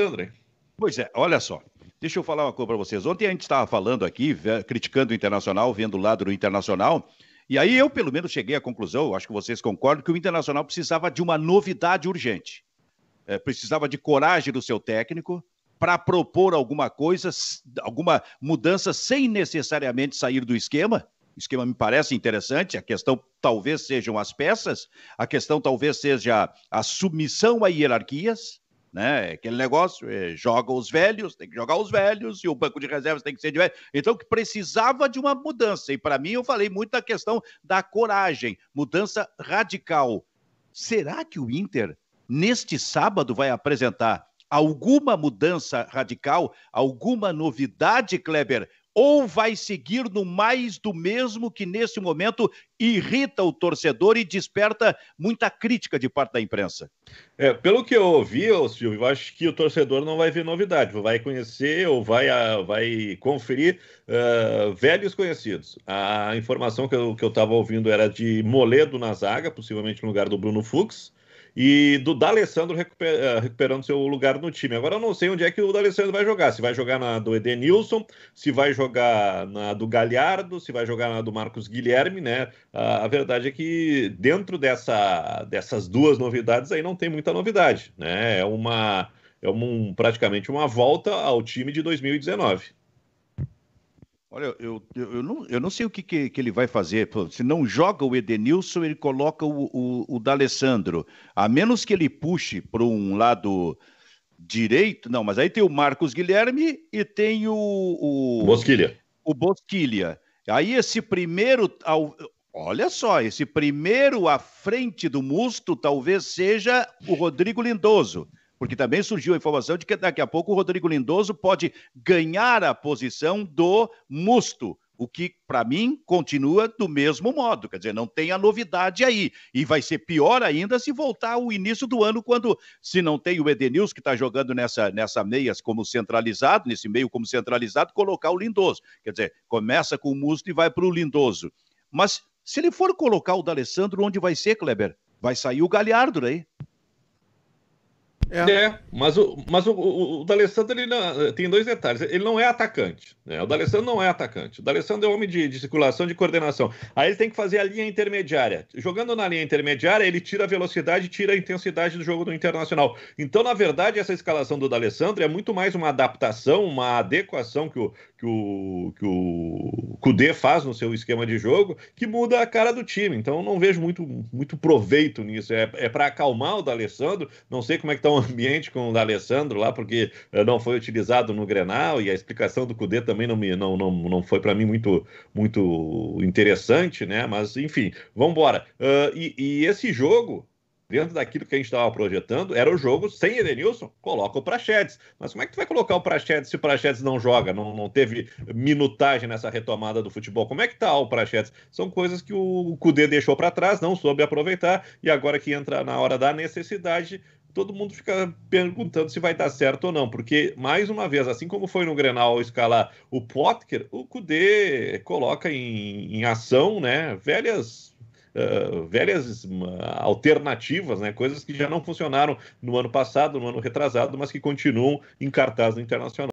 Alexandre. Pois é, olha só. Deixa eu falar uma coisa para vocês. Ontem a gente estava falando aqui, criticando o Internacional, vendo o lado do Internacional. E aí eu, pelo menos, cheguei à conclusão, acho que vocês concordam, que o Internacional precisava de uma novidade urgente. É, precisava de coragem do seu técnico para propor alguma coisa, alguma mudança, sem necessariamente sair do esquema. O esquema me parece interessante. A questão talvez sejam as peças, a questão talvez seja a submissão a hierarquias né? É aquele negócio, é, joga os velhos, tem que jogar os velhos, e o banco de reservas tem que ser de velho. Então, que precisava de uma mudança. E para mim, eu falei muito da questão da coragem, mudança radical. Será que o Inter, neste sábado, vai apresentar alguma mudança radical, alguma novidade, Kleber? ou vai seguir no mais do mesmo que nesse momento irrita o torcedor e desperta muita crítica de parte da imprensa? É, pelo que eu ouvi, Silvio, eu acho que o torcedor não vai ver novidade, vai conhecer ou vai, ah, vai conferir uh, velhos conhecidos. A informação que eu estava ouvindo era de Moledo na zaga, possivelmente no lugar do Bruno Fux e do D'Alessandro recuper, eh, recuperando seu lugar no time. Agora eu não sei onde é que o D'Alessandro vai jogar, se vai jogar na do Edenilson, se vai jogar na do Galhardo, se vai jogar na do Marcos Guilherme, né? A verdade é que dentro dessa, dessas duas novidades aí não tem muita novidade, né? É uma é um, praticamente uma volta ao time de 2019. Olha, eu, eu, eu, não, eu não sei o que, que, que ele vai fazer. Pô, se não joga o Edenilson, ele coloca o, o, o D'Alessandro. A menos que ele puxe para um lado direito. Não, mas aí tem o Marcos Guilherme e tem o. o Bosquilha. O Bosquilha. Aí esse primeiro. Ao, olha só, esse primeiro à frente do Musto talvez seja o Rodrigo Lindoso. Porque também surgiu a informação de que daqui a pouco o Rodrigo Lindoso pode ganhar a posição do Musto o que para mim continua do mesmo modo, quer dizer, não tem a novidade aí. E vai ser pior ainda se voltar o início do ano, quando se não tem o Edenilson que está jogando nessa, nessa meia como centralizado, nesse meio como centralizado, colocar o Lindoso. Quer dizer, começa com o Musto e vai para o Lindoso. Mas se ele for colocar o D'Alessandro, onde vai ser, Kleber? Vai sair o Galhardo aí? É. é, mas o, mas o, o, o D'Alessandro ele tem dois detalhes. Ele não é atacante. Né? O D'Alessandro não é atacante. O D'Alessandro é homem de, de, circulação, de coordenação. Aí ele tem que fazer a linha intermediária. Jogando na linha intermediária, ele tira a velocidade, tira a intensidade do jogo do Internacional. Então, na verdade, essa escalação do D'Alessandro é muito mais uma adaptação, uma adequação que o, que o, que o Kudê faz no seu esquema de jogo, que muda a cara do time. Então, não vejo muito, muito proveito nisso. É, é para acalmar o D'Alessandro. Não sei como é que estão tá ambiente com o D'Alessandro lá, porque eh, não foi utilizado no Grenal, e a explicação do Cudê também não, me, não, não, não foi para mim muito, muito interessante, né? Mas, enfim, vamos embora. Uh, e, e esse jogo, dentro daquilo que a gente estava projetando, era o jogo sem Edenilson, coloca o Prachedes. Mas como é que tu vai colocar o Prachedes se o Prachedes não joga, não, não teve minutagem nessa retomada do futebol? Como é que está o Prachedes? São coisas que o Cudê deixou para trás, não soube aproveitar, e agora que entra na hora da necessidade, todo mundo fica perguntando se vai dar certo ou não, porque, mais uma vez, assim como foi no Grenal escalar o Potker, o Kudê coloca em, em ação né, velhas Uh, velhas ah, alternativas, né? coisas que já não funcionaram no ano passado, no ano retrasado, mas que continuam em cartaz no internacional.